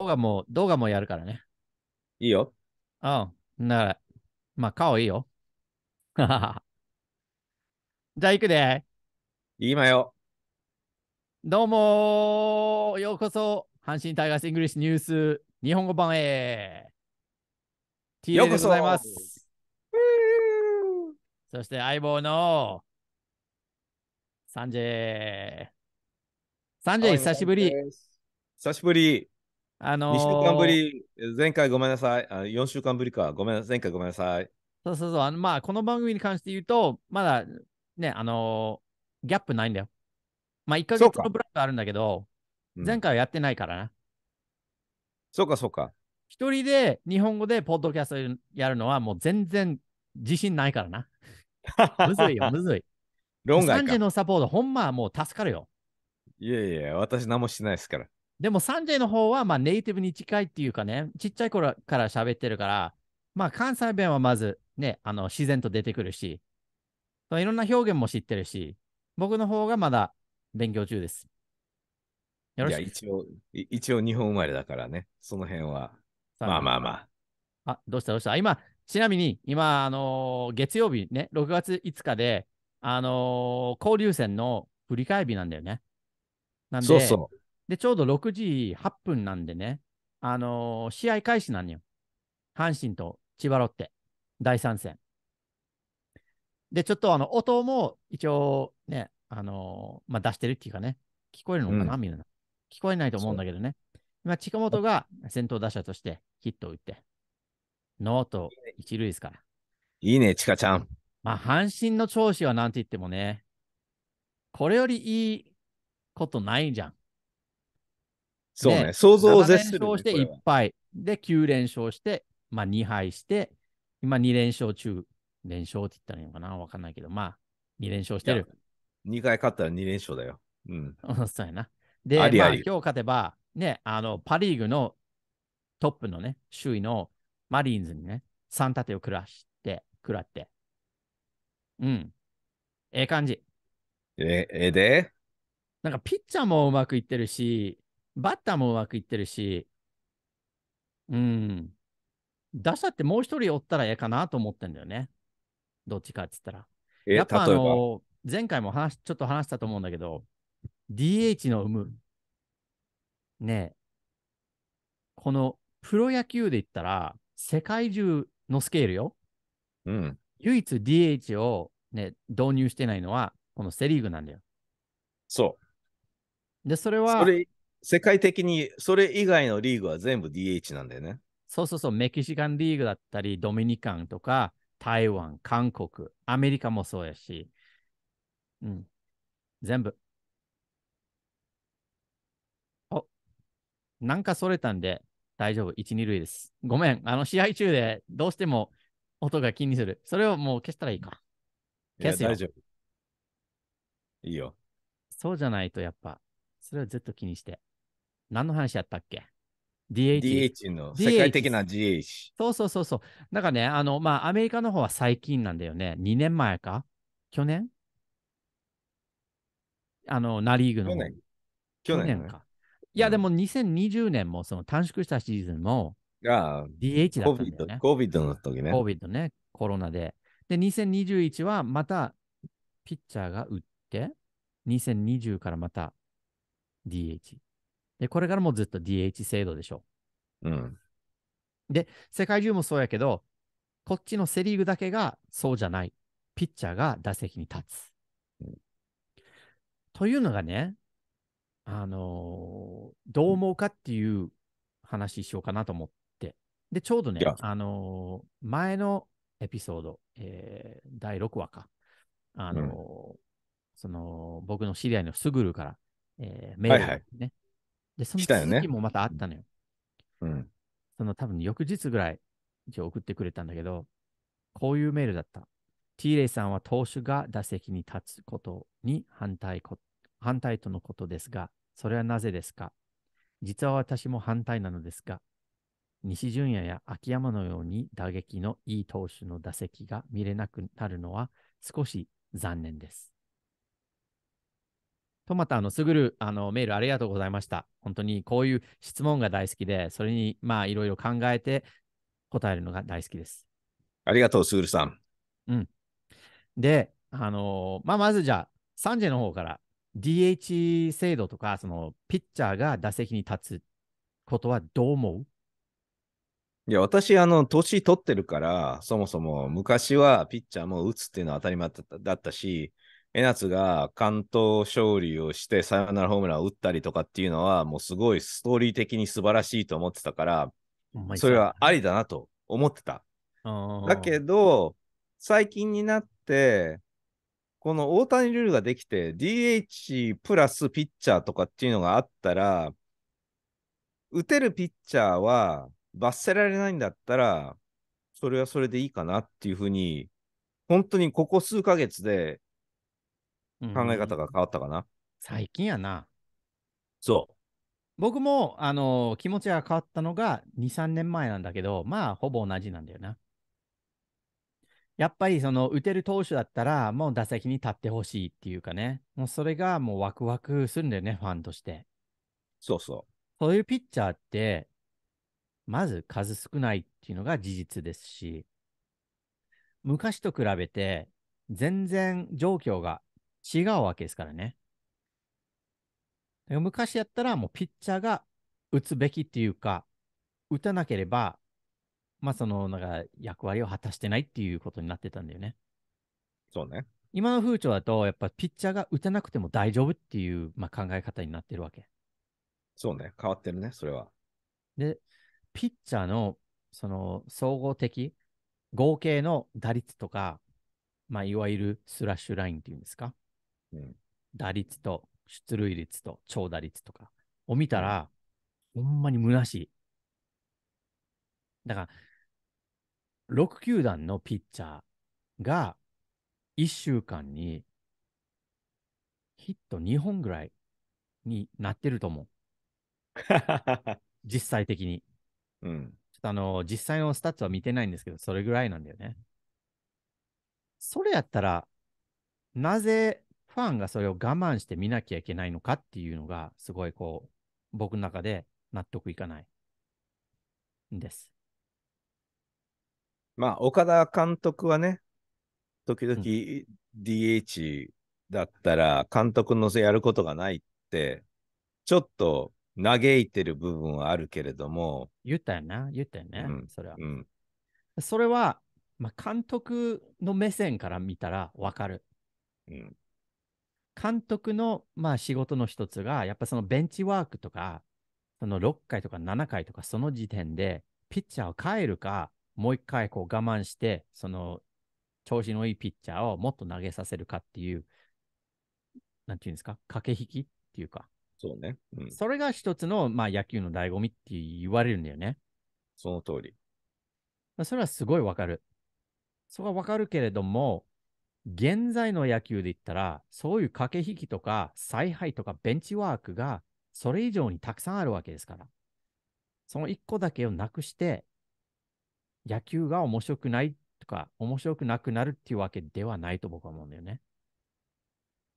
動画も、動画もやるからね。いいよ。うん。なら、まあ、顔いいよ。じゃあ、行くで。いいまよ。どうもようこそ、阪神タイガースイングリッシュニュース日本語版へ。TJ でございます。そして相棒のサンジェイ。サンジェイ、久しぶり。久しぶり。あのー、2週間ぶり、前回ごめんなさい。あ4週間ぶりか。ごめん前回ごめんなさい。そうそうそう。あのまあ、この番組に関して言うと、まだね、あのー、ギャップないんだよ。まあ、1ヶ月のブラックあるんだけど、前回はやってないからな。そうか、そうか。一人で日本語でポッドキャストやるのはもう全然自信ないからな。むずいよ、むずい。論外か。3時のサポート、ほんまはもう助かるよ。いやいや、私何もしてないですから。でもサンジェの方はまあネイティブに近いっていうかね、ちっちゃい頃から喋ってるから、まあ関西弁はまずね、あの自然と出てくるし、いろんな表現も知ってるし、僕の方がまだ勉強中です。よろしく。いや、一応、一応日本生まれだからね、その辺は。まあまあまあ。あ、どうしたどうした今、ちなみに、今、あのー、月曜日ね、6月5日で、あのー、交流戦の振り返り日なんだよね。なんで、そうそう。で、ちょうど6時8分なんでね、あのー、試合開始なんよ。阪神と千葉ロッテ、第3戦。で、ちょっとあの、音も一応ね、あのー、まあ、出してるっていうかね、聞こえるのかな、うん、みんな。聞こえないと思うんだけどね。今、近本が先頭打者としてヒットを打って、ノート一塁ですから。いいね、チカちゃん。まあ、阪神の調子はなんて言ってもね、これよりいいことないじゃん。そうね、想像を絶する、ね、連勝して1敗。で、9連勝して、まあ2敗して、今2連勝中。連勝って言ったらいいのかなわかんないけど、まあ2連勝してる。2回勝ったら2連勝だよ。うん。そうやな。で、ありありまあ、今日勝てば、ね、あの、パ・リーグのトップのね、首位のマリーンズにね、3立てを食らして、食らって。うん。ええ感じ。え、えでなんかピッチャーもうまくいってるし、バッターもうまくいってるし、うん。打者ってもう一人おったらええかなと思ってんだよね。どっちかって言ったら。えやっぱあの、前回も話、ちょっと話したと思うんだけど、DH の生む、ねえ、このプロ野球で言ったら、世界中のスケールよ。うん。唯一 DH をね、導入してないのは、このセリーグなんだよ。そう。で、それは、それ世界的にそれ以外のリーグは全部 DH なんだよね。そうそうそう、メキシカンリーグだったり、ドミニカンとか、台湾、韓国、アメリカもそうやし、うん、全部。お、なんかそれたんで大丈夫、1、2塁です。ごめん、あの試合中でどうしても音が気にする。それをもう消したらいいか。消すよ。大丈夫。いいよ。そうじゃないとやっぱ、それはずっと気にして。何の話やったっけ DH, DH の世界的な DH。そうそうそうそう。なんかね、あの、まあ、アメリカの方は最近なんだよね。2年前か去年あの、ナ・リーグの。去年。去年か。年いや、うん、でも2020年もその短縮したシーズンも DH だったんだよね。COVID の時ね。COVID ね、コロナで。で、2021はまたピッチャーが打って、2020からまた DH。で、これからもずっと DH 制度でしょう。うん。で、世界中もそうやけど、こっちのセリーグだけがそうじゃない。ピッチャーが打席に立つ。うん、というのがね、あのー、どう思うかっていう話しようかなと思って。で、ちょうどね、あのー、前のエピソード、えー、第6話か。あのーうん、その、僕の知り合いのすぐるから、えー、メールね、はいはい、で、その続きもまたあったのよ。よね、うん。その多分翌日ぐらい、一応送ってくれたんだけど、こういうメールだった。ティーレイさんは投手が打席に立つことに反対こ反対とのことですが、それはなぜですか実は私も反対なのですが、西純也や秋山のように打撃のいい投手の打席が見れなくなるのは少し残念です。トマタのすぐるあのメールありがとうございました。本当にこういう質問が大好きで、それにまあいろいろ考えて答えるのが大好きです。ありがとう、すぐるさん。うん。で、あのー、まあ、まずじゃあ、サンジェの方から DH 制度とか、そのピッチャーが打席に立つことはどう思ういや、私、あの、年取ってるから、そもそも昔はピッチャーも打つっていうのは当たり前だったし、江夏が関東勝利をしてサヨナラホームランを打ったりとかっていうのは、もうすごいストーリー的に素晴らしいと思ってたから、それはありだなと思ってた。だけど、最近になって、この大谷ルールができて、DH プラスピッチャーとかっていうのがあったら、打てるピッチャーは罰せられないんだったら、それはそれでいいかなっていうふうに、本当にここ数ヶ月で考え方が変わったかな。最近やな。そう。僕も、あのー、気持ちが変わったのが2、3年前なんだけど、まあ、ほぼ同じなんだよな。やっぱり、その、打てる投手だったら、もう打席に立ってほしいっていうかね、もうそれがもうワクワクするんだよね、ファンとして。そうそう。そういうピッチャーって、まず数少ないっていうのが事実ですし、昔と比べて、全然状況が違うわけですからね。昔やったらもうピッチャーが打つべきっていうか、打たなければ、まあその、なんか役割を果たしてないっていうことになってたんだよね。そうね。今の風潮だと、やっぱピッチャーが打たなくても大丈夫っていう、まあ、考え方になってるわけ。そうね。変わってるね、それは。で、ピッチャーの、その、総合的、合計の打率とか、まあ、いわゆるスラッシュラインっていうんですか。打率と出塁率と長打率とかを見たら、ほんまに虚しい。だから、6球団のピッチャーが1週間にヒット2本ぐらいになってると思う。実際的に。うん。ちょっとあの、実際のスタッツは見てないんですけど、それぐらいなんだよね。それやったら、なぜファンがそれを我慢して見なきゃいけないのかっていうのが、すごいこう、僕の中で納得いかないんです。まあ、岡田監督はね、時々 DH だったら、監督のせやることがないって、ちょっと嘆いてる部分はあるけれども。言ったよな、言ったよね、うん、それは。うん、それは、まあ、監督の目線から見たらわかる。うん、監督の、まあ、仕事の一つが、やっぱそのベンチワークとか、その6回とか7回とか、その時点で、ピッチャーを変えるか、もう一回こう我慢して、その調子のいいピッチャーをもっと投げさせるかっていう、なんていうんですか、駆け引きっていうか。そうね。うん、それが一つの、まあ、野球の醍醐味って言われるんだよね。その通り。それはすごいわかる。それはわかるけれども、現在の野球で言ったら、そういう駆け引きとか、采配とか、ベンチワークが、それ以上にたくさんあるわけですから。その一個だけをなくして、野球が面白くないとか、面白くなくなるっていうわけではないと僕は思うんだよね。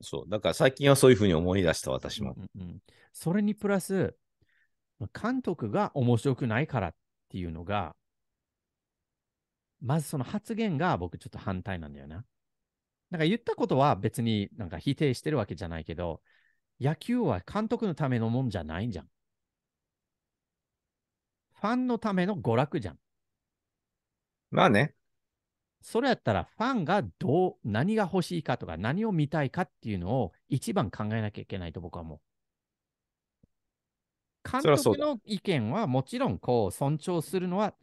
そう。だから最近はそういうふうに思い出した、私も。うん、うん、それにプラス、監督が面白くないからっていうのが、まずその発言が僕ちょっと反対なんだよな。なんか言ったことは別になんか否定してるわけじゃないけど、野球は監督のためのもんじゃないんじゃん。ファンのための娯楽じゃん。まあね。それやったら、ファンがどう、何が欲しいかとか、何を見たいかっていうのを一番考えなきゃいけないと僕はもう。監督の意見はもちろんこう尊重するのは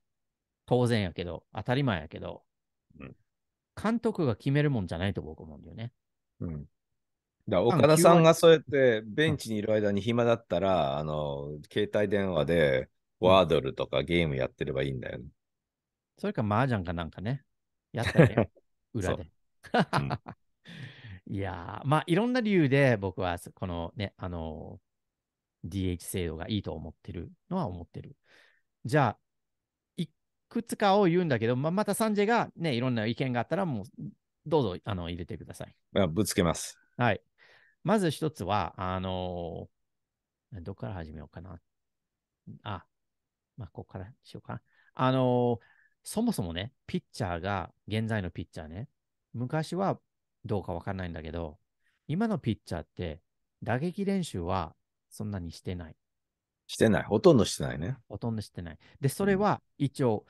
当然やけど、当たり前やけど、うん、監督が決めるもんじゃないと僕思うんだよね。うん。だ岡田さんがそうやってベンチにいる間に暇だったら、あの、携帯電話でワードルとかゲームやってればいいんだよね。それか麻雀かなんかね。やったね。裏で。うん、いやまあいろんな理由で僕はこのね、あのー、DH 制度がいいと思ってるのは思ってる。じゃあ、くつかを言うんだけど、ままたサンジェがね、いろんな意見があったら、もう、どうぞあの入れてください。あぶつけます。はい。まず一つは、あのー、どこから始めようかな。あ、まあ、ここからしようかな。あのー、そもそもね、ピッチャーが、現在のピッチャーね、昔はどうかわかんないんだけど、今のピッチャーって、打撃練習はそんなにしてない。してない。ほとんどしてないね。ほとんどしてない。で、それは一応、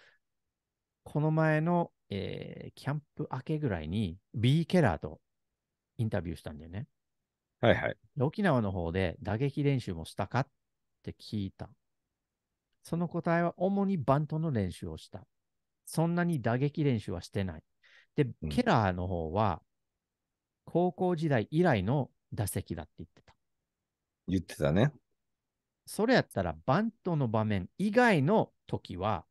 この前の、えー、キャンプ明けぐらいに B ケラーとインタビューしたんだよね。はいはい。沖縄の方で打撃練習もしたかって聞いた。その答えは主にバントの練習をした。そんなに打撃練習はしてない。で、うん、ケラーの方は、高校時代以来の打席だって言ってた。言ってたね。それやったらバントの場面以外の時は、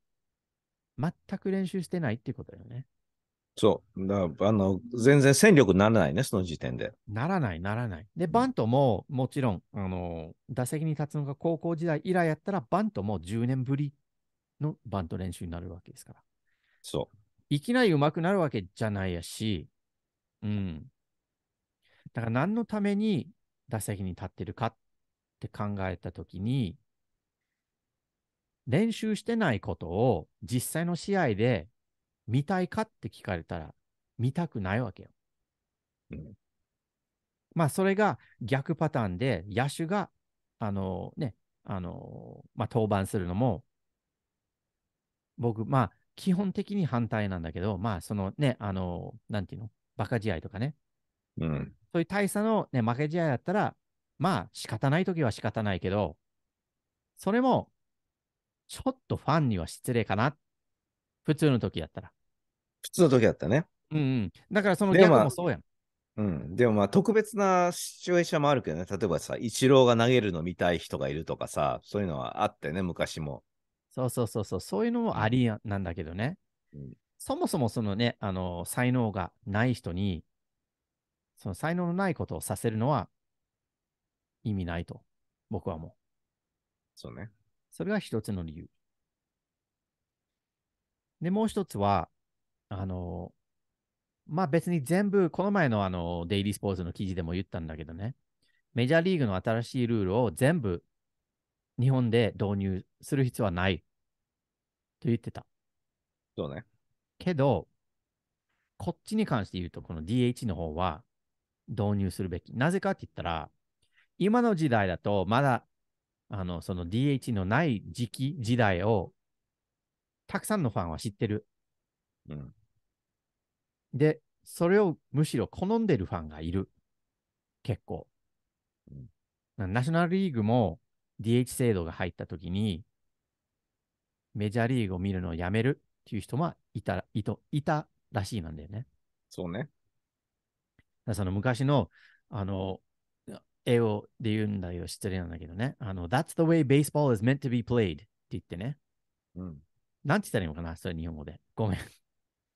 全く練習してないっていうことだよね。そう。だあの、全然戦力にならないね、その時点で。ならない、ならない。で、バントも、もちろん、あの、打席に立つのが高校時代以来やったら、バントも10年ぶりのバント練習になるわけですから。そう。いきなり上手くなるわけじゃないやし、うん。だから何のために打席に立ってるかっって考えたときに、練習してないことを実際の試合で見たいかって聞かれたら、見たくないわけよ。うん、まあ、それが逆パターンで、野手が、あのね、あのまあ、登板するのも、僕、まあ、基本的に反対なんだけど、まあ、そのね、あのなんていうの、バカ試合とかね、うん、そういう大差の、ね、負け試合だったら、まあ仕方ない時は仕方ないけど、それもちょっとファンには失礼かな。普通の時やったら。普通の時やったね。うん、うん。だからその逆もそうやん。うん、でもまあ特別なシチュエーションもあるけどね、例えばさ、イチローが投げるの見たい人がいるとかさ、そういうのはあってね、昔も。そうそうそうそう、そういうのもありなんだけどね。うん、そもそもそのね、あの、才能がない人に、その才能のないことをさせるのは意味ないと、僕はもう。そうね。それが一つの理由。で、もう一つは、あの、まあ別に全部、この前のあの、デイリースポーツの記事でも言ったんだけどね、メジャーリーグの新しいルールを全部日本で導入する必要はないと言ってた。そうね。けど、こっちに関して言うと、この DH の方は導入するべき。なぜかって言ったら、今の時代だと、まだ、あの、その DH のない時期、時代を、たくさんのファンは知ってる。うん、で、それをむしろ好んでるファンがいる。結構。うん、ナショナルリーグも DH 制度が入った時に、メジャーリーグを見るのをやめるっていう人もいたいといたらしいなんだよね。そうね。その昔の、あの、英語で言うんだよ、失礼なんだけどね。あの、That's the way baseball is meant to be played って言ってね。うん。なんて言ったらいいのかな、それ日本語で。ごめん。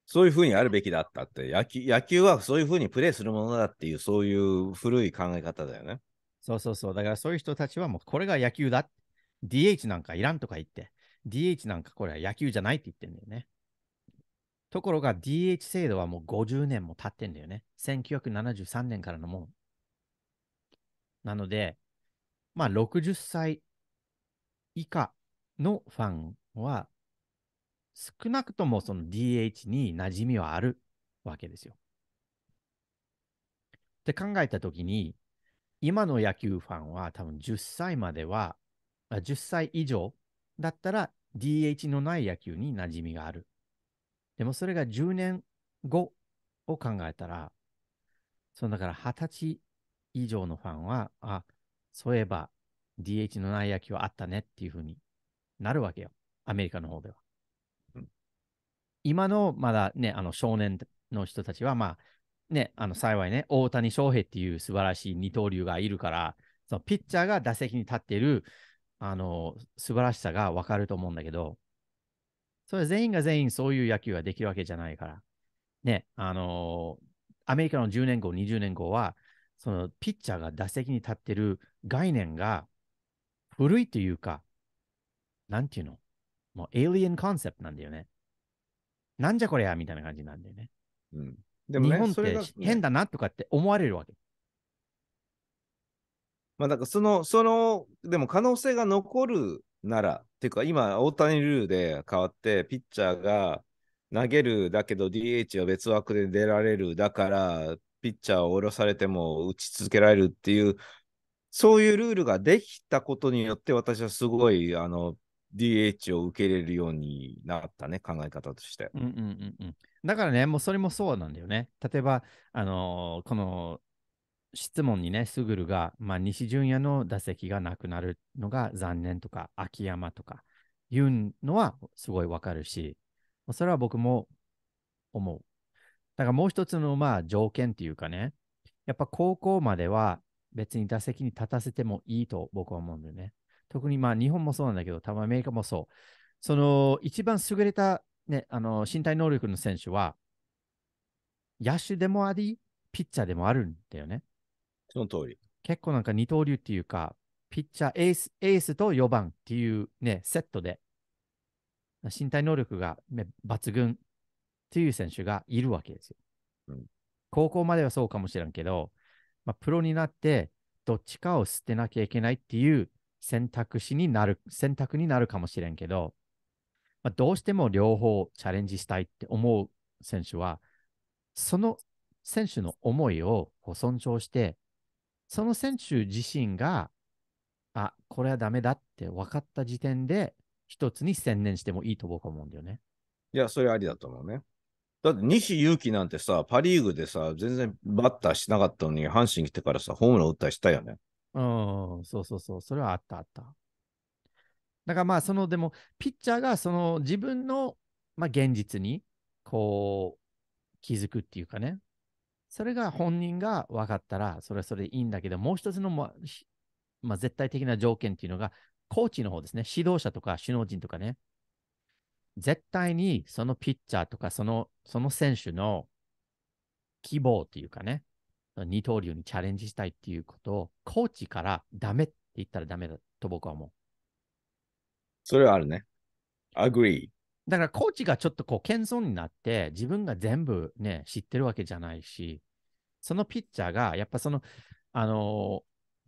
そういうふうにあるべきだったって、野球野球はそういうふうにプレーするものだっていう、そういう古い考え方だよね。そうそうそう。だからそういう人たちはもうこれが野球だ。DH なんかいらんとか言って、DH なんかこれは野球じゃないって言ってんだよね。ところが DH 制度はもう50年も経ってんだよね。1973年からのもなので、まあ、60歳以下のファンは、少なくともその DH に馴染みはあるわけですよ。って考えたときに、今の野球ファンは多分10歳までは、10歳以上だったら DH のない野球に馴染みがある。でもそれが10年後を考えたら、そのだから20歳以上のファンは、あ、そういえば DH のない野球はあったねっていうふうになるわけよ。アメリカの方では。うん、今のまだね、あの少年の人たちは、まあ、ね、あの幸いね、大谷翔平っていう素晴らしい二刀流がいるから、そのピッチャーが打席に立ってる、あの、素晴らしさがわかると思うんだけど、それ全員が全員そういう野球ができるわけじゃないから、ね、あのー、アメリカの10年後、20年後は、そのピッチャーが打席に立ってる概念が古いというか、なんていうのもうエイリエンコンセプトなんだよね。なんじゃこりゃみたいな感じなんだよね。うん。でも、ね、日本って変だなとかって思われるわけ。まあ、だからその、その、でも可能性が残るなら、っていうか今、大谷ルールで変わって、ピッチャーが投げるだけど DH は別枠で出られる、だからピッチャーを下ろされても打ち続けられるっていう、そういうルールができたことによって、私はすごい、あの、DH を受け入れるようになったね、考え方として。うんうんうんうん、だからね、もうそれもそうなんだよね。例えば、あのー、この質問にね、すぐるが、まあ、西純也の打席がなくなるのが残念とか、秋山とか言うのはすごいわかるし、それは僕も思う。だからもう一つのまあ条件っていうかね、やっぱ高校までは別に打席に立たせてもいいと僕は思うんだよね。特にまあ日本もそうなんだけど、多分アメリカもそう。その一番優れた、ね、あの身体能力の選手は、野手でもあり、ピッチャーでもあるんだよね。その通り。結構なんか二刀流っていうか、ピッチャー、エース、エースと4番っていうね、セットで、身体能力が、ね、抜群ていう選手がいるわけですよ。うん、高校まではそうかもしれんけど、まあ、プロになってどっちかを捨てなきゃいけないっていう選択肢になる、選択になるかもしれんけど、まあ、どうしても両方チャレンジしたいって思う選手は、その選手の思いを尊重して、その選手自身が、あ、これはダメだって分かった時点で、一つに専念してもいいと僕は思うんだよね。いや、それありだと思うね。だって西勇輝なんてさ、パ・リーグでさ、全然バッターしなかったのに、阪神来てからさ、ホームラン打ったりしたよね。うん、そうそうそう、それはあったあった。だからまあ、その、でも、ピッチャーがその自分の、まあ、現実に、こう、気づくっていうかね、それが本人が分かったら、それはそれでいいんだけど、もう一つの、ま、まあ、絶対的な条件っていうのが、コーチの方ですね、指導者とか首脳陣とかね、絶対にそのピッチャーとかその、その選手の希望っていうかね、二刀流にチャレンジしたいっていうことを、コーチからダメって言ったらダメだと僕は思う。それはあるね。agree。だからコーチがちょっとこう謙遜になって、自分が全部ね、知ってるわけじゃないし、そのピッチャーが、やっぱその、あの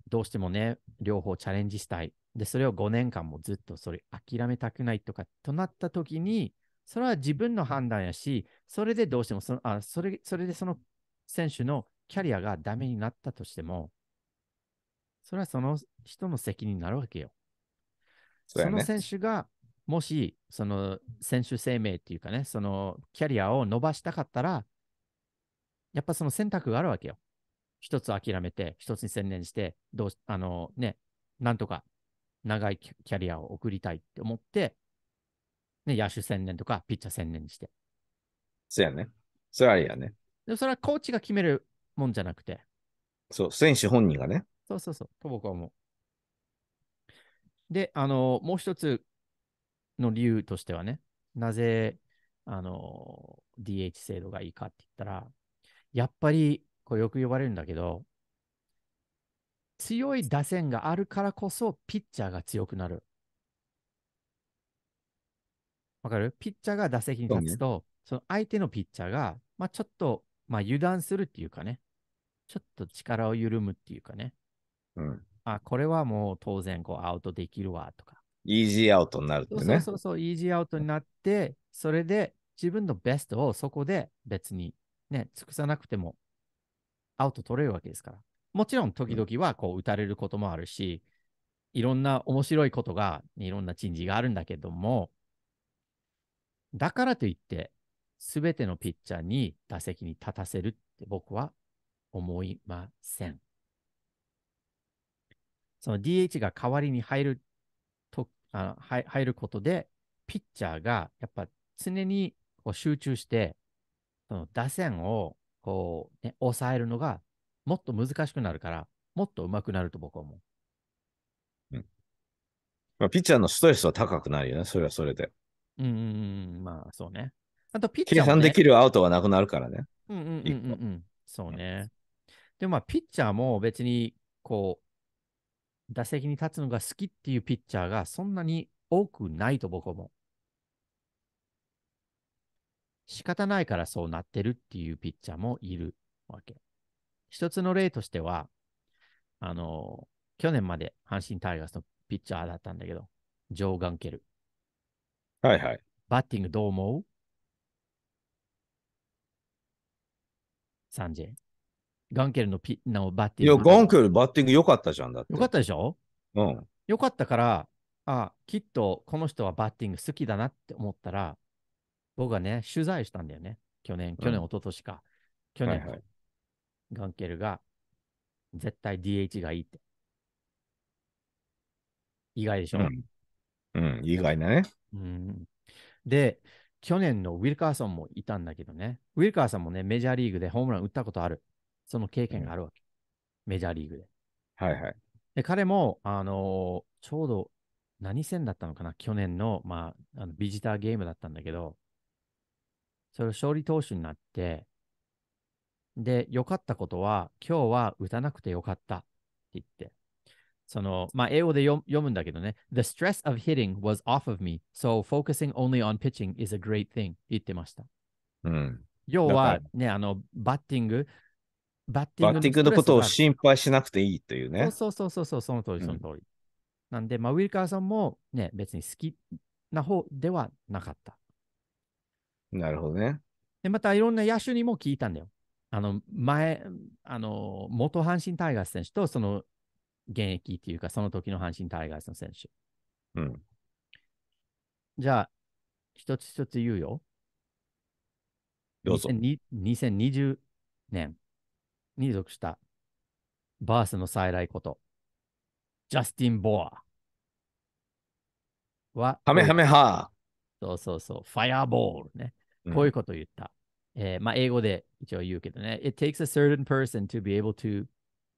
ー、どうしてもね、両方チャレンジしたい。で、それを5年間もずっとそれ諦めたくないとかとなった時に、それは自分の判断やし、それでどうしてもその、あそれそれでその選手のキャリアがダメになったとしても、それはその人の責任になるわけよ。そ、ね,、の選手が、もし、その選手生命っていうかね、そのキャリアを伸ばしたかったら、やっぱその選択があるわけよ。一つ諦めて、一つに専念して、どうあのね、なんとか長いキャリアを送りたいって思って、ね、野手専念とかピッチャー専念にして。そうやね。それはいいやね。でもそれはコーチが決めるもんじゃなくて。そう、選手本人がね。そうそうそう、と僕は思う。で、あの、もう一つの理由としてはね、なぜ、あの、DH 制度がいいかって言ったら、やっぱり、これよく呼ばれるんだけど、強い打線があるからこそ、ピッチャーが強くなる。わかるピッチャーが打席に立つと、そ、ね,、の相手のピッチャーが、まあ、ちょっと、まあ、油断するっていうかね、ちょっと力を緩むっていうかね、うん、あ、これはもう当然こうアウトできるわとか。イージーアウトになるってね。そうそうそうイージーアウトになって、それで自分のベストをそこで別にね、尽くさなくてもアウト取れるわけですから。もちろん時々はこう打たれることもあるし、いろんな面白いことが、いろんな珍事があるんだけども、だからといって、すべてのピッチャーに打席に立たせるって僕は思いません。その DH が代わりに入るとあの入ることで、ピッチャーがやっぱ常にこう集中して、その打線をこう、ね、抑えるのがもっと難しくなるから、もっと上手くなると僕は思う。うん。まあ、ピッチャーのストレスは高くなるよね、それはそれで。うん、うん、まあ、そうね。あと、ピッチャー、ね、計算できるアウトはなくなるからね。うんうんうん、うん、そうね。でも、まあ、ピッチャーも別に、こう、打席に立つのが好きっていうピッチャーがそんなに多くないと僕は思う。仕方ないからそうなってるっていうピッチャーもいるわけ。一つの例としては、あの、去年まで阪神タイガースのピッチャーだったんだけど、ジョー・ガンケル。はいはい。バッティングどう思うサンジェ。ガンケルのピのバッティング。いや、ガンケルバッティング良かったじゃんだって。良かったでしょうん。良かったから、あ、きっとこの人はバッティング好きだなって思ったら、僕はね、取材したんだよね。去年、去年、一昨年か。去年、はいはい、ガンケルが、絶対 DH がいいって。意外でしょ、うん、うん、意外だね。うん。で、去年のウィルカーソンもいたんだけどね、ウィルカーソンもね、メジャーリーグでホームラン打ったことある。その経験があるわけ。うん、メジャーリーグで。はいはい。で、彼も、あのー、ちょうど何戦だったのかな去年の、まあ、あのビジターゲームだったんだけど、それ勝利投手になって、で、良かったことは、今日は打たなくてよかったって言って。その、まあ、英語で読むんだけどね。The stress of hitting was off of me, so focusing only on pitching is a great thing 言ってました。うん、要はね、あの、バッティング、バッティングのティングのことを心配しなくていいというね。そうそうそうそう、その通り、その通り。うん、なんで、まあ、ウィルカーさんもね、別に好きな方ではなかった。なるほどね。で、またいろんな野手にも聞いたんだよ。あの前、あの元阪神タイガース選手とその現役っていうか、その時の阪神タイガースの選手。うん、じゃあ、一つ一つ言うよ。どうぞ。2020年に属したバースの再来こと、ジャスティン・ボアは、ハメハメハそうそうそう、ファイアボールね。こういうことを言った。えー、まあ、英語で一応言うけどね。It takes a certain person to be able to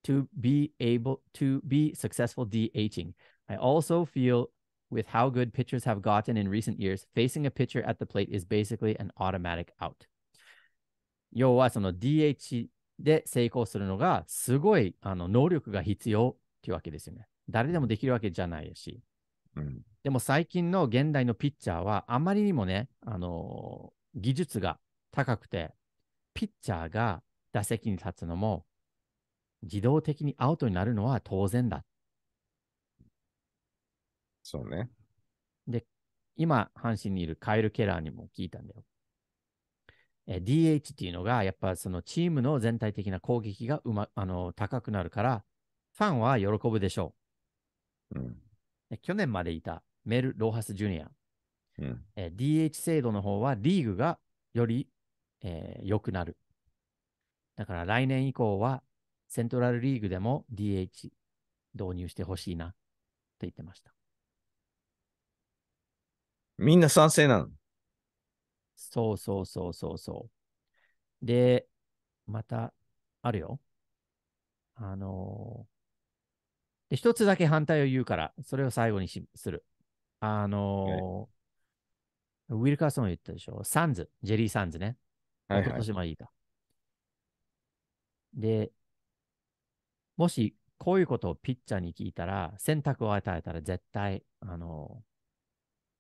to be able to be successful DHing. I also feel with how good pitchers have gotten in recent years, facing a pitcher at the plate is basically an automatic out. 要はその DH で成功するのがすごいあの能力が必要っていうわけですよね。誰でもできるわけじゃないし。うん、でも最近の現代のピッチャーはあまりにもね、あのー、技術が高くて、ピッチャーが打席に立つのも、自動的にアウトになるのは当然だ。そうね。で、今、阪神にいるカイル・ケラーにも聞いたんだよ。え DH っていうのが、やっぱそのチームの全体的な攻撃がうまあの高くなるから、ファンは喜ぶでしょう。うん、去年までいたメル・ロハス・ジュニア、うんえ DH 制度の方はリーグがよりえー、良くなる。だから来年以降はセントラルリーグでも DH 導入してほしいなって言ってました。みんな賛成なのそうそうそうそうそう。で、またあるよ。あのー、で、一つだけ反対を言うから、それを最後にしする。あのー、ウィルカーソン言ったでしょ。サンズ、ジェリー・サンズね。はいはい、年までいか。で、もしこういうことをピッチャーに聞いたら、選択を与えたら絶対、あの、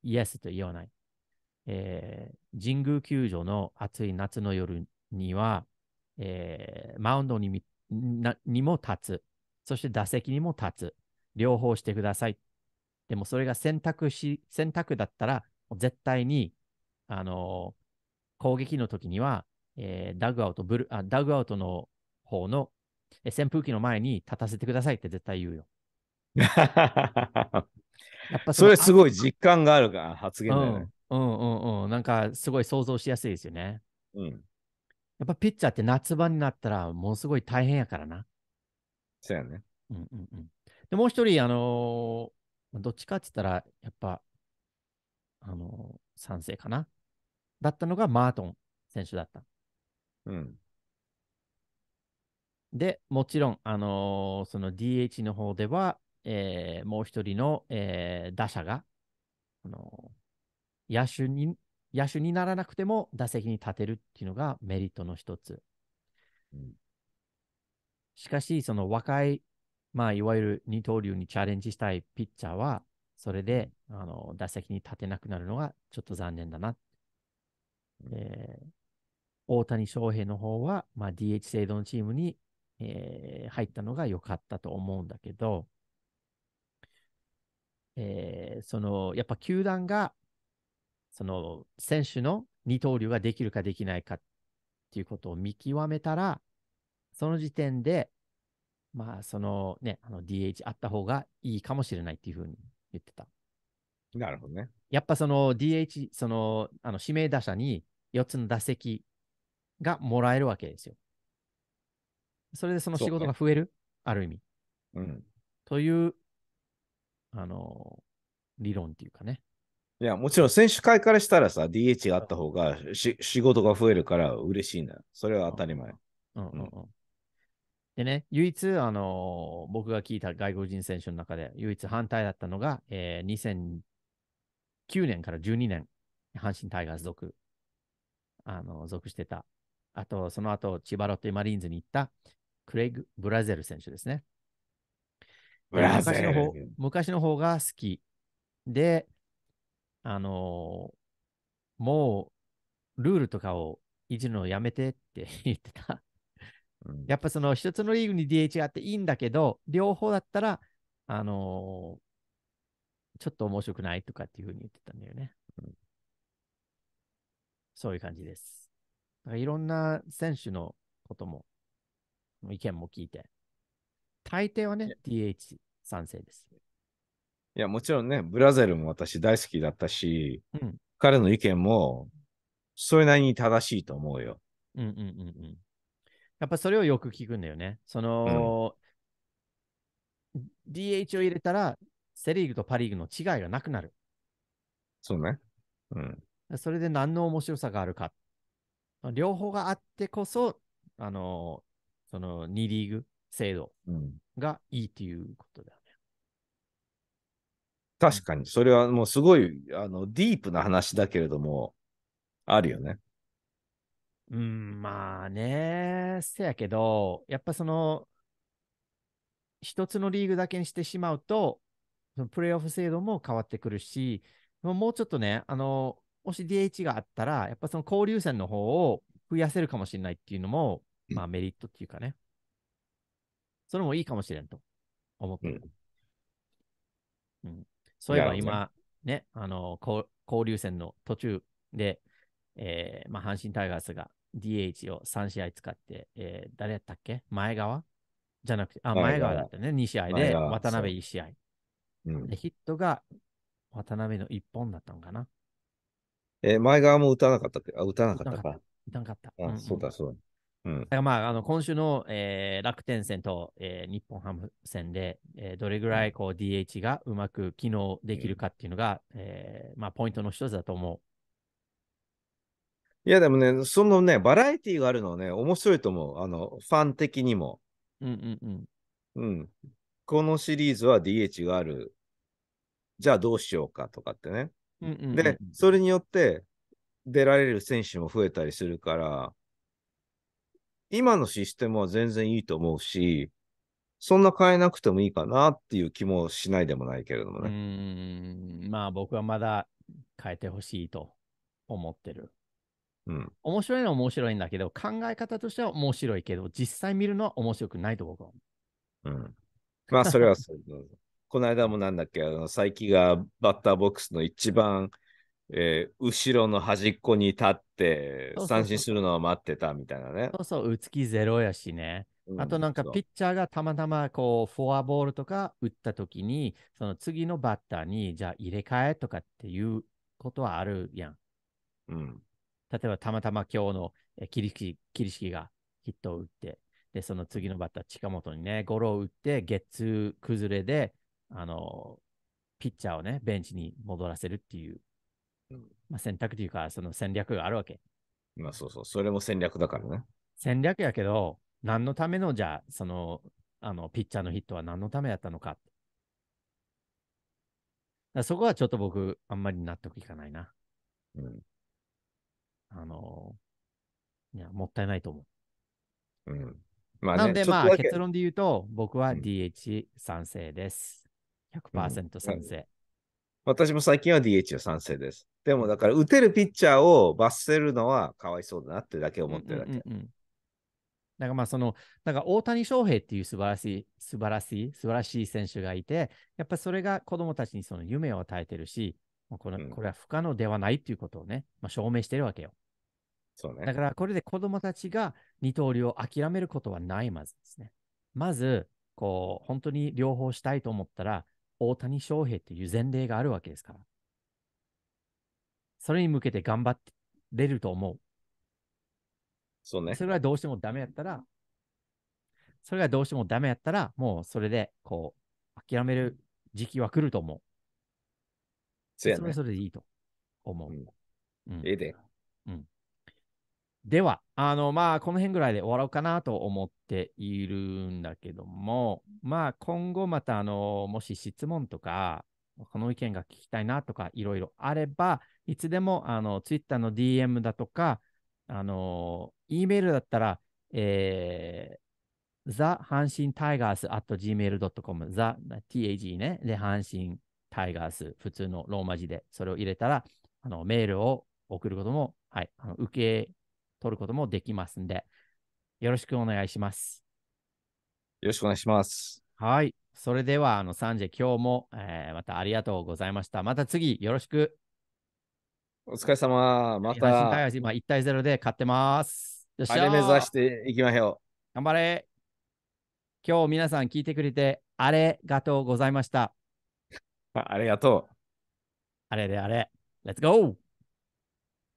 イエスと言わない。えー、神宮球場の暑い夏の夜には、えー、マウンドににも立つ。そして打席にも立つ。両方してください。でもそれが選択し、選択だったら、絶対に、あのー、攻撃の時には、えー、ダグアウトブルあ、ダグアウトの方の、え扇風機の前に立たせてくださいって絶対言うよ。やっぱそれすごい実感があるから発言だよね、うん。うんうんうん。なんかすごい想像しやすいですよね。うん。やっぱピッチャーって夏場になったらものすごい大変やからな。そうやね。うんうんうん。で、もう一人、あのー、どっちかって言ったら、やっぱ、あのー、賛成かな。だったのがマートン選手だった。うん、で、もちろん、あのー、その DH の方では、えー、もう一人の、えー、打者が、あのー、野手に、野手にならなくても打席に立てるっていうのがメリットの一つ。うん、しかし、その若い、まあ、いわゆる二刀流にチャレンジしたいピッチャーは、それで、あのー、打席に立てなくなるのがちょっと残念だなっえー、大谷翔平の方は、まあ、DH 制度のチームに、えー、入ったのが良かったと思うんだけど、えー、その、やっぱ球団が、その、選手の二刀流ができるかできないかっていうことを見極めたら、その時点で、まあ、そのね、あの DH あった方がいいかもしれないっていうふうに言ってた。なるほどね。やっぱその DH、そのあの指名打者に4つの打席がもらえるわけですよ。それでその仕事が増える、ね、ある意味。うん。という、あの、理論っていうかね。いや、もちろん選手会からしたらさ、DH があった方がし仕事が増えるから嬉しいんだよ。それは当たり前。うんうんうん、でね、唯一、あのー、僕が聞いた外国人選手の中で唯一反対だったのが、えー、9年から12年、阪神タイガース属、あの、属してた。あと、その後、千葉ロッテマリーンズに行ったクレイグ・ブラゼル選手ですね。ブラゼル昔の方昔の方が好き。で、あのー、もう、ルールとかをいじるのやめてって言ってた。やっぱその一つのリーグに DH があっていいんだけど、両方だったら、あのちょっと面白くないとかっていうふうに言ってたんだよね。うん、そういう感じです。だからいろんな選手のことも、意見も聞いて、大抵はね、DH 賛成です。いや、もちろんね、ブラゼルも私大好きだったし、うん、彼の意見も、それなりに正しいと思うよ。うんうんうんうん。やっぱそれをよく聞くんだよね。その、うん、DH を入れたらセ・リーグとパ・リーグの違いがなくなる。そうね。うん。それで何の面白さがあるか。両方があってこそ、あのー、その2リーグ制度がいいっていうことだよね。確かに、それはもうすごいあのディープな話だけれども、あるよね。うん、まあね、せやけど、やっぱその、一つのリーグだけにしてしまうと、そのプレーオフ制度も変わってくるし、もうちょっとね、あの、もし DH があったら、やっぱその交流戦の方を増やせるかもしれないっていうのも、まあメリットっていうかね、それもいいかもしれんと思ってる。うん、そういえば今、ね、あの、交流戦の途中で、えー、まあ阪神タイガースが DH を3試合使って、えー、誰やったっけ前川じゃなくて、あ、前川だったね、2試合で、渡辺1試合。うん、でヒットが渡辺の一本だったのかな。えー、前側も打たなかったあ、打たなかったか。打たなかった。あ、うんうん、そうだ、そうだ。うん、だからまあ、あの今週の、えー、楽天戦と、えー、日本ハム戦で、えー、どれぐらいこう DH がうまく機能できるかっていうのが、うん、えー、まあ、ポイントの一つだと思う。いや、でもね、そのね、バラエティーがあるのはね、面白いと思う。あの、ファン的にも。うんうんうん。うん。このシリーズは DH がある。じゃあどうしようかとかってね。で、それによって出られる選手も増えたりするから、今のシステムは全然いいと思うし、そんな変えなくてもいいかなっていう気もしないでもないけれどもね。うん、まあ僕はまだ変えてほしいと思ってる。うん、面白いのは面白いんだけど、考え方としては面白いけど、実際見るのは面白くないと僕は思う。うん。まあそれはそう。この間もなんだっけ、あの、佐伯がバッターボックスの一番、えー、後ろの端っこに立って、三振するのを待ってたみたいなね。そうそう、打つ気ゼロやしね。あとなんかピッチャーがたまたまこうフォアボールとか打った時に、その次のバッターにじゃあ入れ替えとかっていうことはあるやん。うん。例えばたまたま今日の桐敷桐敷がヒットを打って、で、その次のバッター近本にね、ゴロを打って、ゲッツー崩れで、あの、ピッチャーをね、ベンチに戻らせるっていう、まあ、選択というか、その戦略があるわけ。まあそうそう、それも戦略だからね。戦略やけど、何のためのじゃあ、その、あの、ピッチャーのヒットは何のためだったのか。かそこはちょっと僕、あんまり納得いかないな。うん。あの、いや、もったいないと思う。うん。まあ、ね、なんで、まあ、結論で言うと、僕は DH 賛成です。うん100%賛成、うん、私も最近は DH は賛成です。でもだから打てるピッチャーを罰せるのはかわいそうだなってだけ思ってるだけ。うんうんうん、なんかまあその、なんか大谷翔平っていう素晴らしい、素晴らしい、素晴らしい選手がいて、やっぱそれが子供たちにその夢を与えてるし、この、これは不可能ではないっていうことをね、まあ、証明してるわけよ。そうね。だからこれで子供たちが二刀流を諦めることはないまずですね。まず、こう、本当に両方したいと思ったら、大谷翔平っていう前例があるわけですから。それに向けて頑張ってれると思う。そうね。それがどうしてもダメやったら、それがどうしてもダメやったら、もうそれで、こう、諦める時期は来ると思う。そうね。それそれでいいと思う。うん。うん、ええで。では、あの、まあ、この辺ぐらいで終わろうかなと思っているんだけども、まあ、今後また、あの、もし質問とか、この意見が聞きたいなとか、いろいろあれば、いつでも、あの、Twitter の DM だとか、あの、E メールだったら、えー、ザ・阪神タイガース at gmail.com、ザ・ TAG ね、で、阪神タイガース、普通のローマ字で、それを入れたら、あの、メールを送ることも、はい、あの受け取ることもできますんで、よろしくお願いします。よろしくお願いします。はい。それでは、あの、サンジェ、今日も、えー、またありがとうございました。また次、よろしく。お疲れ様。また。今、1対0で勝ってます。よっしゃ。あれ目指していきましょう。頑張れ。今日、皆さん聞いてくれて、ありがとうございました。ありがとう。あれであれ。レッツゴー